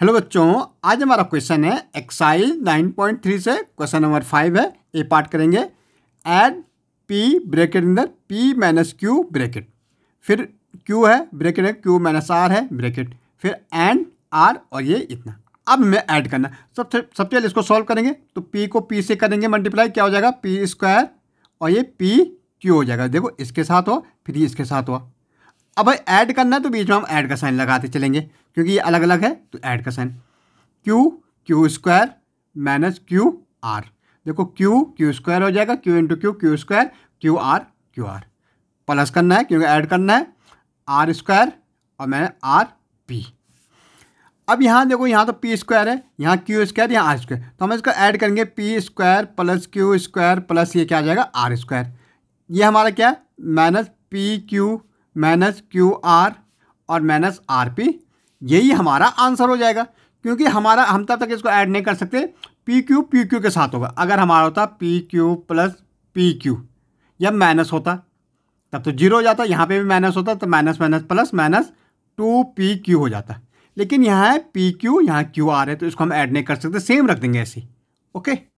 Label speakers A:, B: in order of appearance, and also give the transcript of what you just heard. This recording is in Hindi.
A: हेलो बच्चों आज हमारा क्वेश्चन है एक्साइज 9.3 से क्वेश्चन नंबर फाइव है ए पार्ट करेंगे एड पी ब्रैकेट अंदर पी माइनस क्यू ब्रैकेट फिर क्यू है ब्रैकेट है क्यू माइनस आर है ब्रैकेट फिर एंड आर और ये इतना अब हमें ऐड करना सबसे सबसे पहले इसको सॉल्व करेंगे तो पी को पी से करेंगे मल्टीप्लाई क्या हो जाएगा पी स्क्वायर और ये पी क्यू हो जाएगा देखो इसके साथ हो फिर ये इसके साथ हुआ अब भाई ऐड करना है तो बीच में हम ऐड का साइन लगाते चलेंगे क्योंकि ये अलग अलग है तो ऐड का sign Q Q square minus Q R देखो क्यू क्यू स्क्वायर हो जाएगा Q into Q Q square Q R Q R plus करना है क्योंकि ऐड करना है आर स्क्वायर और मैंने आर पी अब यहाँ देखो यहाँ तो पी स्क्वायर है यहाँ क्यू स्क्वायर यहाँ आर स्क्वायर तो हम इसको ऐड करेंगे P square plus Q square plus ये क्या आ जाएगा आर स्क्वायर ये हमारा क्या है minus P Q minus Q R और माइनस आर पी यही हमारा आंसर हो जाएगा क्योंकि हमारा हम तब तक इसको ऐड नहीं कर सकते पी क्यू पी क्यू के साथ होगा अगर हमारा होता P Q plus P Q या माइनस होता तब तो जीरो हो जाता यहाँ पे भी माइनस होता तो minus minus plus minus two P Q हो जाता लेकिन यहाँ है पी क्यू यहाँ क्यू आ है तो इसको हम ऐड नहीं कर सकते सेम रख देंगे ऐसे ओके